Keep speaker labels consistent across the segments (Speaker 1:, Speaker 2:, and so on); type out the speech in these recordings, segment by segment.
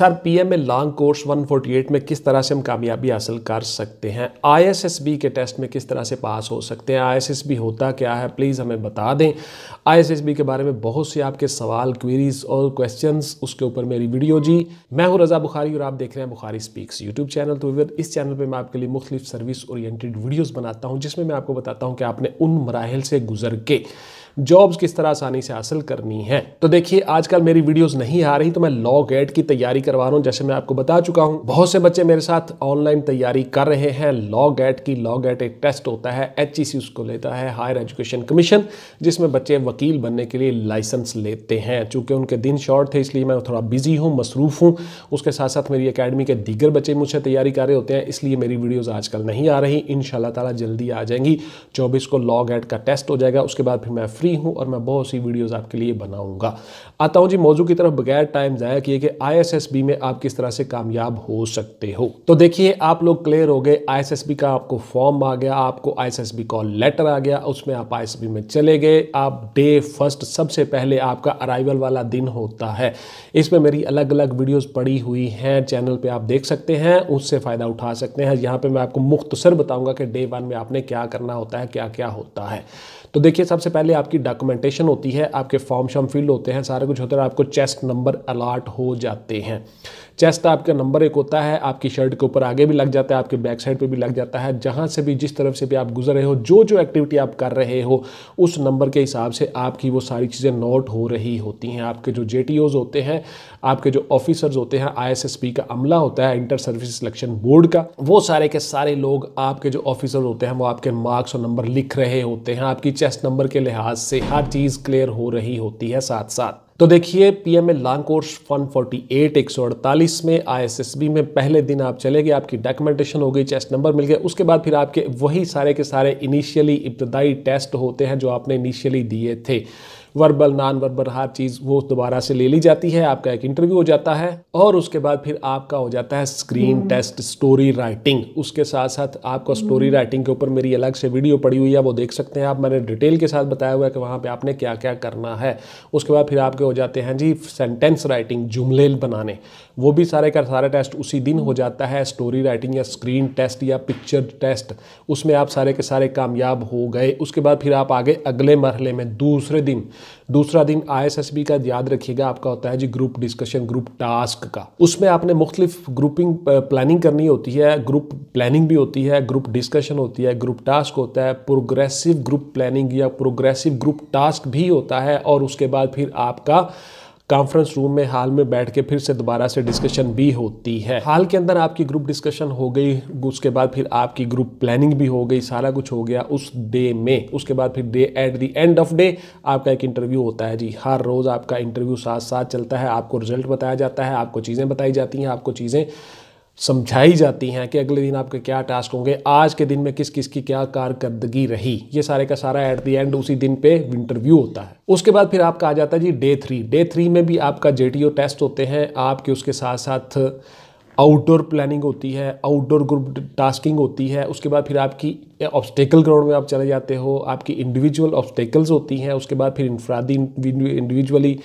Speaker 1: Sir PMA long course 148 में किस तरह से हम कामयाबी हासिल कर सकते हैं आईएसएसबी के टेस्ट में किस तरह से पास हो सकते हैं आईएसएसबी होता क्या है प्लीज़ हमें बता दें आईएसएसबी के बारे में बहुत से आपके सवाल क्वेरीज और क्वेश्चंस उसके ऊपर मेरी वीडियो जी मैं हूं रज़ा बुखारी और आप देख रहे हैं बुखारी स्पीक्स यूट्यूब चैनल तो विवर इस चैनल पर मैं आपके लिए मुख्तलिफ सर्विस ओरिएटेड वीडियोज़ बनाता हूँ जिसमें मैं आपको बताता हूँ कि आपने उन मराहल से गुजर के जॉब्स किस तरह आसानी से हासिल करनी है तो देखिए आजकल मेरी वीडियोस नहीं आ रही तो मैं लॉ गेट की तैयारी करवा रहा हूँ जैसे मैं आपको बता चुका हूँ बहुत से बच्चे मेरे साथ ऑनलाइन तैयारी कर रहे हैं लॉ गेट की लॉ गेट एक टेस्ट होता है एच e उसको लेता है हायर एजुकेशन कमीशन जिसमें बच्चे वकील बनने के लिए लाइसेंस लेते हैं चूंकि उनके दिन शॉर्ट थे इसलिए मैं थोड़ा बिजी हूँ मसरूफ़ हूँ उसके साथ साथ मेरी अकेडमी के दीगर बच्चे मुझसे तैयारी कर रहे होते हैं इसलिए मेरी वीडियोज आजकल नहीं आ रही इन ताला जल्दी आ जाएंगी चौबीस को लॉ गेट का टेस्ट हो जाएगा उसके बाद फिर मैं फ्री हूँ और मैं बहुत सी वीडियोज़ आपके लिए बनाऊँगा आता हूँ जी मौजू की तरफ बगैर टाइम ज़ाया किए कि आई में आप किस तरह से कामयाब हो सकते हो तो देखिए आप लोग क्लियर हो गए आई का आपको फॉर्म आ गया आपको आई कॉल लेटर आ गया उसमें आप आई में चले गए आप डे फर्स्ट सबसे पहले आपका अराइवल वाला दिन होता है इसमें मेरी अलग अलग वीडियोस पड़ी हुई हैं चैनल पे आप देख सकते हैं उससे फ़ायदा उठा सकते हैं यहाँ पे मैं आपको मुख्तसर बताऊंगा कि डे वन में आपने क्या करना होता है क्या क्या होता है तो देखिए सबसे पहले आप आपकी डॉक्यूमेंटेशन होती है आपके फॉर्म शॉर्म फिल होते हैं सारा कुछ होता है आपको चेस्ट नंबर अलाट हो जाते हैं चेस्ट आपका नंबर एक होता है आपकी शर्ट के ऊपर आगे भी लग जाता है आपके बैक साइड पे भी लग जाता है जहाँ से भी जिस तरफ से भी आप गुजर रहे हो जो जो एक्टिविटी आप कर रहे हो उस नंबर के हिसाब से आपकी वो सारी चीज़ें नोट हो रही होती हैं आपके जो जे होते हैं आपके जो ऑफिसर्स होते हैं आई का अमला होता है इंटर सर्विस सिलेक्शन बोर्ड का वो सारे के सारे लोग आपके जो ऑफिसर होते हैं वो आपके मार्क्स और नंबर लिख रहे होते हैं आपकी चेस्ट नंबर के लिहाज से हर चीज़ क्लियर हो रही होती है साथ साथ तो देखिए पीएमए लॉन्ग कोर्स फन 48 148 में आईएसएसबी में पहले दिन आप चले गए आपकी डॉक्यूमेंटेशन हो गई चेस्ट नंबर मिल गया उसके बाद फिर आपके वही सारे के सारे इनिशियली इब्तदाई टेस्ट होते हैं जो आपने इनिशियली दिए थे वर्बल नॉन वर्बल हर चीज़ वो दोबारा से ले ली जाती है आपका एक इंटरव्यू हो जाता है और उसके बाद फिर आपका हो जाता है स्क्रीन टेस्ट स्टोरी राइटिंग उसके साथ साथ आपका स्टोरी राइटिंग के ऊपर मेरी अलग से वीडियो पड़ी हुई है वो देख सकते हैं आप मैंने डिटेल के साथ बताया हुआ है कि वहाँ पर आपने क्या क्या करना है उसके बाद फिर आपके हो जाते हैं जी सेंटेंस राइटिंग जुमले बनाने वो भी सारे का सारा टेस्ट उसी दिन हो हम्म। जाता है स्टोरी राइटिंग या स्क्रीन टेस्ट या पिक्चर टेस्ट उसमें आप सारे के सारे कामयाब हो गए उसके बाद फिर आप आगे अगले मरहले में दूसरे दिन दूसरा दिन आईएसएसबी का याद रखिएगा आपका होता है जी ग्रुप डिस्कशन ग्रुप टास्क का उसमें आपने मुख्तलिफ ग्रुपिंग प्लानिंग करनी होती है ग्रुप प्लानिंग भी होती है ग्रुप डिस्कशन होती है ग्रुप टास्क होता है प्रोग्रेसिव ग्रुप प्लानिंग या प्रोग्रेसिव ग्रुप टास्क भी होता है और उसके बाद फिर आपका कॉन्फ्रेंस रूम में हाल में बैठ के फिर से दोबारा से डिस्कशन भी होती है हाल के अंदर आपकी ग्रुप डिस्कशन हो गई उसके बाद फिर आपकी ग्रुप प्लानिंग भी हो गई सारा कुछ हो गया उस डे में उसके बाद फिर day at the end of day आपका एक इंटरव्यू होता है जी हर रोज़ आपका इंटरव्यू साथ साथ चलता है आपको रिजल्ट बताया जाता है आपको चीज़ें बताई जाती हैं आपको चीज़ें समझाई जाती हैं कि अगले दिन आपके क्या टास्क होंगे आज के दिन में किस किस की क्या कारकर्दगी रही ये सारे का सारा एट दी एंड उसी दिन पे इंटरव्यू होता है उसके बाद फिर आपका आ जाता है जी डे थ्री डे थ्री में भी आपका जे टेस्ट होते हैं आपके उसके साथ साथ आउटडोर प्लानिंग होती है आउटडोर ग्रुप टास्किंग होती है उसके बाद फिर आपकी ऑब्स्टेकल ग्राउंड में आप चले जाते हो आपकी इंडिविजुअल ऑब्स्टेकल्स होती हैं उसके बाद फिर इंफरादी इंडिविजुअली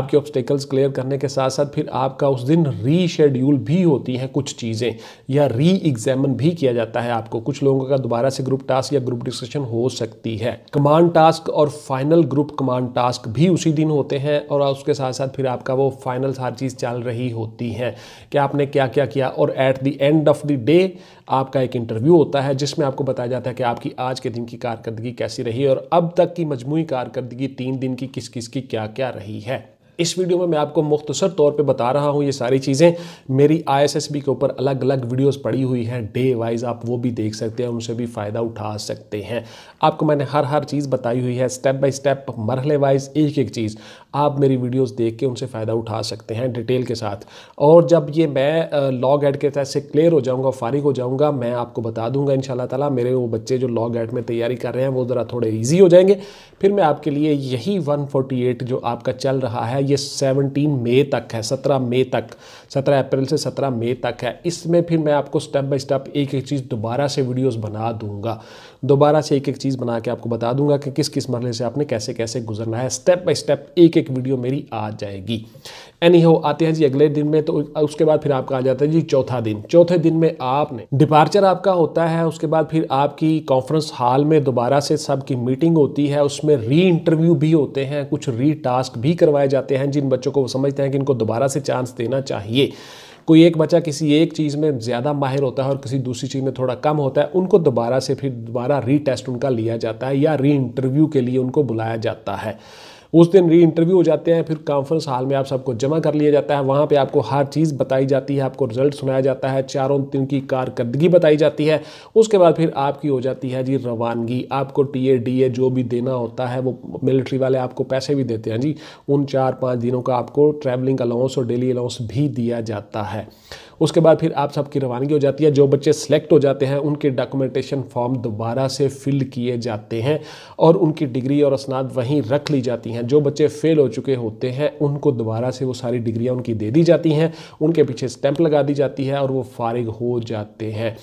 Speaker 1: आपके ऑब्स्टेकल्स क्लियर करने के साथ साथ फिर आपका उस दिन रीशेड्यूल भी होती हैं कुछ चीज़ें या री एग्जामिन भी किया जाता है आपको कुछ लोगों का दोबारा से ग्रुप टास्क या ग्रुप डिस्कशन हो सकती है कमांड टास्क और फाइनल ग्रुप कमांड टास्क भी उसी दिन होते हैं और उसके साथ साथ फिर आपका वो फाइनल हर चीज़ चल रही होती हैं कि आपने क्या क्या किया और at the end of the day आपका एक इंटरव्यू होता है जिसमें आपको बताया जाता है कि आपकी आज के दिन की कारकर्दगी कैसी रही और अब तक की मजमू कारकर्दगी तीन दिन की किस किस की क्या क्या रही है इस वीडियो में मैं आपको मुख्तसर तौर पे बता रहा हूँ ये सारी चीज़ें मेरी आईएसएसबी के ऊपर अलग अलग वीडियोस पड़ी हुई हैं डे वाइज आप वो भी देख सकते हैं उनसे भी फ़ायदा उठा सकते हैं आपको मैंने हर हर चीज़ बताई हुई है स्टेप बाय स्टेप मरहले वाइज एक एक चीज़ आप मेरी वीडियोस देख के उनसे फ़ायदा उठा सकते हैं डिटेल के साथ और जब ये मैं लॉग ऐड के तहत से क्लियर हो जाऊँगा फारिग हो जाऊंगा मैं आपको बता दूँगा इन ताला मेरे वो बच्चे जो लॉग ऐड में तैयारी कर रहे हैं वो ज़रा थोड़े ईजी हो जाएंगे फिर मैं आपके लिए यही 148 जो आपका चल रहा है ये सेवनटीन मे तक है सत्रह मई तक सत्रह अप्रैल से सत्रह मई तक है इसमें फिर मैं आपको स्टेप बाई स्टेप एक एक चीज़ दोबारा से वीडियोज़ बना दूंगा दोबारा से एक एक चीज़ बना के आपको बता दूंगा कि किस किस मरले से आपने कैसे कैसे गुजरना है स्टेप बाय स्टेप एक एक एक वीडियो मेरी आ जाएगी एनी हो आते हैं जी अगले दिन में तो उसके बाद फिर आपका आ जाता है जी चौथा दिन चौथे दिन में आपने डिपार्चर आपका होता है उसके बाद फिर आपकी कॉन्फ्रेंस हॉल में दोबारा से सबकी मीटिंग होती है उसमें री इंटरव्यू भी होते हैं कुछ री टास्क भी करवाए जाते हैं जिन बच्चों को वो समझते हैं कि इनको दोबारा से चांस देना चाहिए कोई एक बच्चा किसी एक चीज़ में ज़्यादा माहिर होता है और किसी दूसरी चीज़ में थोड़ा कम होता है उनको दोबारा से फिर दोबारा रीटेस्ट उनका लिया जाता है या री इंटरव्यू के लिए उनको बुलाया जाता है उस दिन री इंटरव्यू हो जाते हैं फिर कॉन्फ्रेंस हॉल में आप सबको जमा कर लिया जाता है वहाँ पर आपको हर चीज़ बताई जाती है आपको रिजल्ट सुनाया जाता है चारों दिन की कारकर्दगी बताई जाती है उसके बाद फिर आपकी हो जाती है जी रवानगी आपको टी ए डी ए जो भी देना होता है वो मिलिट्री वाले आपको पैसे भी देते हैं जी उन चार पाँच दिनों का आपको ट्रैवलिंग अलाउंस और डेली अलाउंस भी दिया जाता है उसके बाद फिर आप सबकी रवानगी हो जाती है जो बच्चे सेलेक्ट हो जाते हैं उनके डॉक्यूमेंटेशन फॉर्म दोबारा से फिल किए जाते हैं और उनकी डिग्री और असनाद वहीं रख ली जाती हैं जो बच्चे फेल हो चुके होते हैं उनको दोबारा से वो सारी डिग्रियाँ उनकी दे दी जाती हैं उनके पीछे स्टैंप लगा दी जाती है और वो फारिग हो जाते हैं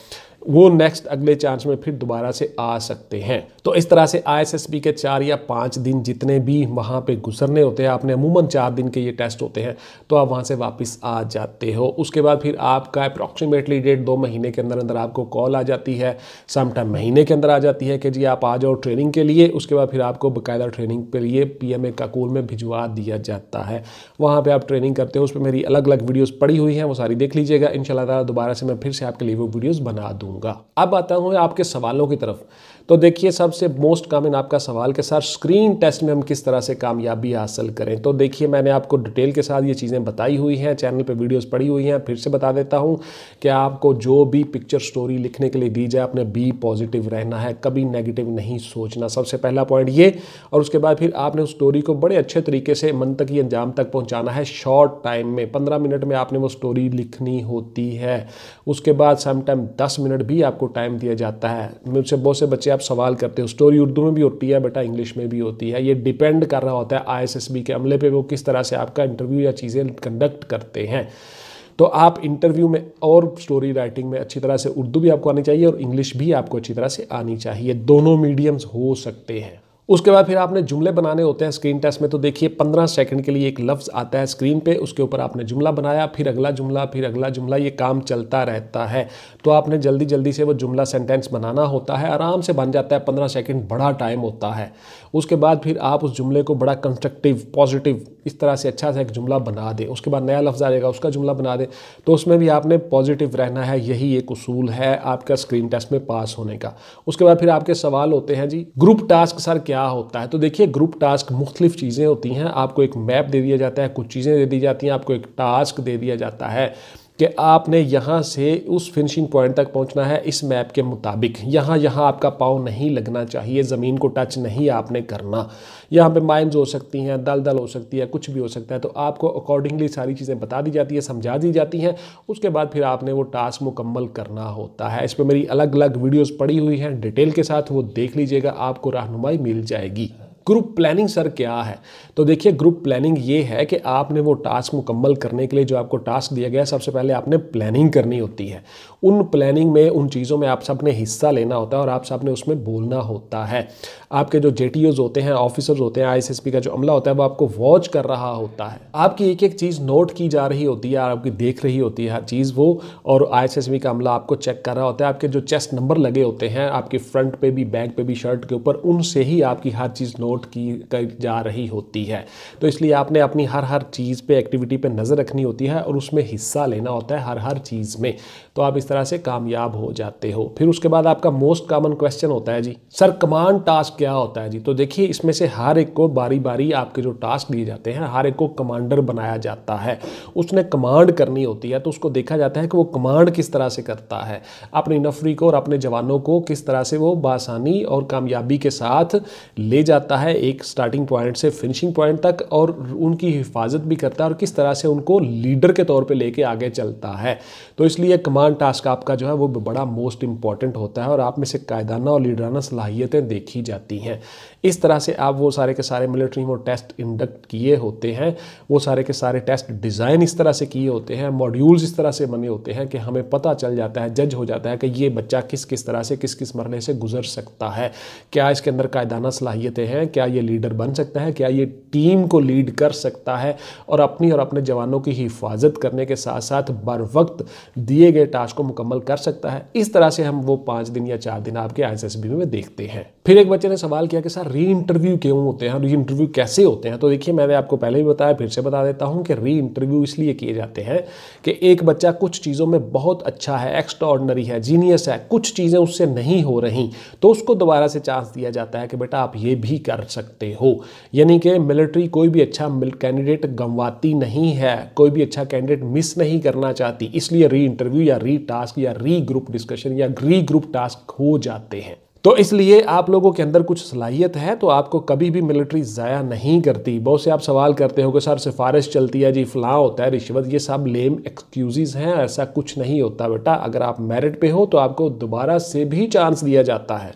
Speaker 1: वो नेक्स्ट अगले चांस में फिर दोबारा से आ सकते हैं तो इस तरह से आईएसएसबी के चार या पाँच दिन जितने भी वहाँ पे गुजरने होते हैं आपने अमूमन चार दिन के ये टेस्ट होते हैं तो आप वहाँ से वापस आ जाते हो उसके बाद फिर आपका अप्रॉक्सीमेटली डेट दो महीने के अंदर अंदर आपको कॉल आ जाती है समटाइम महीने के अंदर आ जाती है कि जी आप आ जाओ ट्रेनिंग के लिए उसके बाद फिर आपको बाकायदा ट्रेनिंग के लिए पी एम काकूल में भिजवा दिया जाता है वहाँ पर आप ट्रेनिंग करते हो उस पर मेरी अलग अलग वीडियोज़ पड़ी हुई हैं वो सारी देख लीजिएगा इन दोबारा से मैं फिर से आपके लिए वो वीडियोज़ बना दूँ दूंगा अब आता हूँ आपके सवालों की तरफ तो देखिए सबसे मोस्ट कॉमन आपका सवाल के साथ स्क्रीन टेस्ट में हम किस तरह से कामयाबी हासिल करें तो देखिए मैंने आपको डिटेल के साथ ये चीज़ें बताई हुई हैं चैनल पे वीडियोस पड़ी हुई हैं फिर से बता देता हूँ कि आपको जो भी पिक्चर स्टोरी लिखने के लिए दी जाए आपने बी पॉजिटिव रहना है कभी नेगेटिव नहीं सोचना सबसे पहला पॉइंट ये और उसके बाद फिर आपने उस स्टोरी को बड़े अच्छे तरीके से मन ही अंजाम तक पहुँचाना है शॉर्ट टाइम में पंद्रह मिनट में आपने वो स्टोरी लिखनी होती है उसके बाद समटाइम दस मिनट मिनट भी आपको टाइम दिया जाता है मुझसे बहुत से बच्चे आप सवाल करते हो स्टोरी उर्दू में भी होती है बेटा इंग्लिश में भी होती है ये डिपेंड कर रहा होता है आईएसएसबी के अमले पे वो किस तरह से आपका इंटरव्यू या चीज़ें कंडक्ट करते हैं तो आप इंटरव्यू में और स्टोरी राइटिंग में अच्छी तरह से उर्दू भी आपको आनी चाहिए और इंग्लिश भी आपको अच्छी तरह से आनी चाहिए दोनों मीडियम्स हो सकते हैं उसके बाद फिर आपने जुमले बनाने होते हैं स्क्रीन टेस्ट में तो देखिए पंद्रह सेकंड के लिए एक लफ्ज़ आता है स्क्रीन पे उसके ऊपर आपने जुमला बनाया फिर अगला जुमला फिर अगला जुमला ये काम चलता रहता है तो आपने जल्दी जल्दी से वो जुमला सेंटेंस बनाना होता है आराम से बन जाता है पंद्रह सेकेंड बड़ा टाइम होता है उसके बाद फिर आप उस जुमले को बड़ा कंस्ट्रक्टिव पॉजिटिव इस तरह से अच्छा सा एक जुमला बना दें उसके बाद नया लफ्ज़ आ जाएगा उसका जुमला बना दे तो उसमें भी आपने पॉजिटिव रहना है यही एक उसूल है आपका स्क्रीन टेस्ट में पास होने का उसके बाद फिर आपके सवाल होते हैं जी ग्रुप टास्क सर क्या क्या होता है तो देखिए ग्रुप टास्क मुख्तलिफ चीज़ें होती हैं आपको एक मैप दे दिया जाता है कुछ चीज़ें दे दी जाती हैं आपको एक टास्क दे दिया जाता है कि आपने यहाँ से उस फिनिशिंग पॉइंट तक पहुँचना है इस मैप के मुताबिक यहाँ यहाँ आपका पाँव नहीं लगना चाहिए ज़मीन को टच नहीं आपने करना यहाँ पे माइंस हो सकती हैं दल दल हो सकती है कुछ भी हो सकता है तो आपको अकॉर्डिंगली सारी चीज़ें बता दी जाती है समझा दी जाती हैं उसके बाद फिर आपने वो टास्क मुकम्मल करना होता है इस पर मेरी अलग अलग वीडियोज़ पड़ी हुई हैं डिटेल के साथ वो देख लीजिएगा आपको रहनुमाई मिल जाएगी ग्रुप प्लानिंग सर क्या है तो देखिए ग्रुप प्लानिंग ये है कि आपने वो टास्क मुकम्मल करने के लिए जो आपको टास्क दिया गया सबसे पहले आपने प्लानिंग करनी होती है उन प्लानिंग में उन चीज़ों में आप सबने हिस्सा लेना होता है और आप सबने उसमें बोलना होता है आपके जो जे होते हैं ऑफिसर्स होते हैं आई का जो अमला होता है वो आपको वॉच कर रहा होता है आपकी एक एक चीज़ नोट की जा रही होती है आपकी देख रही होती है हर चीज़ वो और आई का अमला आपको चेक कर रहा होता है आपके जो चेस्ट नंबर लगे होते हैं आपके फ्रंट पे भी बैक पे भी शर्ट के ऊपर उनसे ही आपकी हर चीज़ नोट की जा रही होती है तो इसलिए आपने अपनी हर हर चीज़ पर एक्टिविटी पर नज़र रखनी होती है और उसमें हिस्सा लेना होता है हर हर चीज़ में तो आप इस तरह से कामयाब हो जाते हो फिर उसके बाद आपका मोस्ट कॉमन क्वेश्चन होता है जी सर कमांड टास्क क्या होता है जी तो देखिए इसमें से हर एक को बारी बारी आपके जो टास्क दिए जाते हैं हर एक को कमांडर बनाया जाता है उसने कमांड करनी होती है तो उसको देखा जाता है कि वो कमांड किस तरह से करता है अपनी नफरी को और अपने जवानों को किस तरह से वो बासानी और कामयाबी के साथ ले जाता है एक स्टार्टिंग पॉइंट से फिनिशिंग पॉइंट तक और उनकी हिफाजत भी करता है और किस तरह से उनको लीडर के तौर पर लेके आगे चलता है तो इसलिए कमांड प्लान टास्क आपका जो है वो बड़ा मोस्ट इंपॉर्टेंट होता है और आप में से कायदाना और लीडराना सलाहियतें देखी जाती हैं इस तरह से आप वो सारे के सारे मिलिट्री मतलब में टेस्ट इंडक्ट किए होते हैं वो सारे के सारे टेस्ट डिज़ाइन इस तरह से किए होते हैं मॉड्यूल्स इस तरह से बने होते हैं कि हमें पता चल जाता है जज हो जाता है कि ये बच्चा किस किस तरह से किस किस मरने से गुजर सकता है क्या इसके अंदर कायदाना सलाहियतें हैं क्या ये लीडर बन सकता है क्या ये टीम को लीड कर सकता है और अपनी और अपने जवानों की हिफाजत करने के साथ साथ बर वक्त दिए गए टास्क को मुकम्मल कर सकता है इस तरह से हम वो पाँच दिन या चार दिन आपके आई में देखते हैं फिर एक बच्चे ने सवाल किया कि सर री इंटरव्यू क्यों होते हैं री इंटरव्यू कैसे होते हैं तो देखिए मैंने आपको पहले भी बताया फिर से बता देता हूँ कि री इंटरव्यू इसलिए किए जाते हैं कि एक बच्चा कुछ चीज़ों में बहुत अच्छा है एक्स्ट्राऑर्डनरी है जीनियस है कुछ चीज़ें उससे नहीं हो रही तो उसको दोबारा से चांस दिया जाता है कि बेटा आप ये भी कर सकते हो यानी कि मिलिट्री कोई भी अच्छा कैंडिडेट गंवाती नहीं है कोई भी अच्छा कैंडिडेट मिस नहीं करना चाहती इसलिए री इंटरव्यू या री टास्क या री ग्रुप डिस्कशन या री ग्रुप टास्क हो जाते हैं तो इसलिए आप लोगों के अंदर कुछ सलाहियत है तो आपको कभी भी मिलिट्री ज़ाया नहीं करती बहुत से आप सवाल करते हो कि सर सिफारिश चलती है जी फ़लाँ होता है रिश्वत ये सब लेम एक्सक्यूज़ हैं ऐसा कुछ नहीं होता बेटा अगर आप मेरिट पे हो तो आपको दोबारा से भी चांस दिया जाता है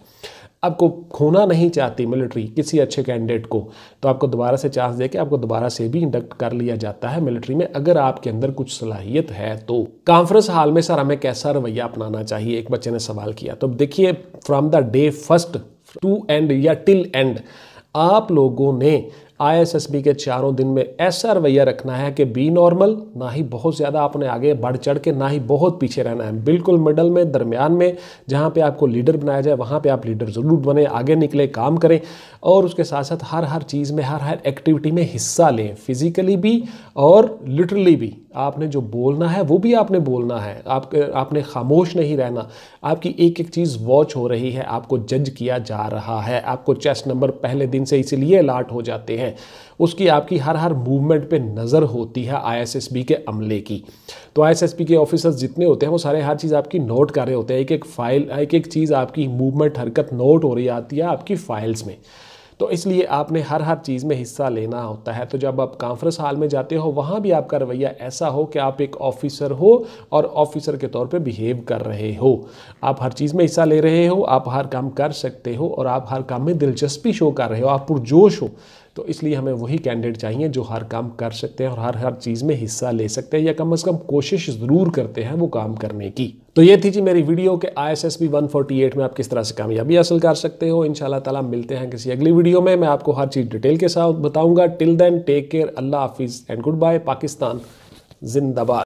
Speaker 1: आपको खोना नहीं चाहती मिलिट्री किसी अच्छे कैंडिडेट को तो आपको दोबारा से चांस देके आपको दोबारा से भी इंडक्ट कर लिया जाता है मिलिट्री में अगर आपके अंदर कुछ सलाहियत है तो कॉन्फ्रेंस हाल में सर हमें कैसा रवैया अपनाना चाहिए एक बच्चे ने सवाल किया तो देखिए from the day first to end या टिल एंड आप लोगों ने आईएसएसबी के चारों दिन में ऐसा रवैया रखना है कि बी नॉर्मल ना ही बहुत ज़्यादा आपने आगे बढ़ चढ़ के ना ही बहुत पीछे रहना है बिल्कुल मिडल में दरमियान में जहाँ पे आपको लीडर बनाया जाए वहाँ पे आप लीडर ज़रूर बने आगे निकले काम करें और उसके साथ साथ हर हर चीज़ में हर हर एक्टिविटी में हिस्सा लें फिज़िकली भी और लिटरली भी आपने जो बोलना है वो भी आपने बोलना है आप आपने खामोश नहीं रहना आपकी एक एक चीज़ वॉच हो रही है आपको जज किया जा रहा है आपको चेस्ट नंबर पहले दिन से इसीलिए अलाट हो जाते हैं उसकी आपकी हर हर मूवमेंट पे नज़र होती है आईएसएसबी के अमले की तो आईएसएसबी के ऑफिसर्स जितने होते हैं वो सारे हर चीज़ आपकी नोट कर रहे होते हैं एक एक फाइल एक एक चीज़ आपकी मूवमेंट हरकत नोट हो रही आती है आपकी फाइल्स में तो इसलिए आपने हर हर चीज़ में हिस्सा लेना होता है तो जब आप कॉन्फ्रेंस हॉल में जाते हो वहाँ भी आपका रवैया ऐसा हो कि आप एक ऑफिसर हो और ऑफिसर के तौर पे बिहेव कर रहे हो आप हर चीज़ में हिस्सा ले रहे हो आप हर काम कर सकते हो और आप हर काम में दिलचस्पी शो कर रहे हो आप पुरजोश हो तो इसलिए हमें वही कैंडिडेट चाहिए जो हर काम कर सकते हैं और हर हर चीज़ में हिस्सा ले सकते हैं या कम अज़ कम कोशिश ज़रूर करते हैं वो काम करने की तो ये थी जी मेरी वीडियो के I S S B one forty eight में आप किस तरह से कामयाबी हासिल कर सकते हो इन ताला मिलते हैं किसी अगली वीडियो में मैं आपको हर चीज़ डिटेल के साथ बताऊंगा टिल देन टेक केयर अल्लाह हाफिज़ एंड गुड बाय पाकिस्तान जिंदाबाद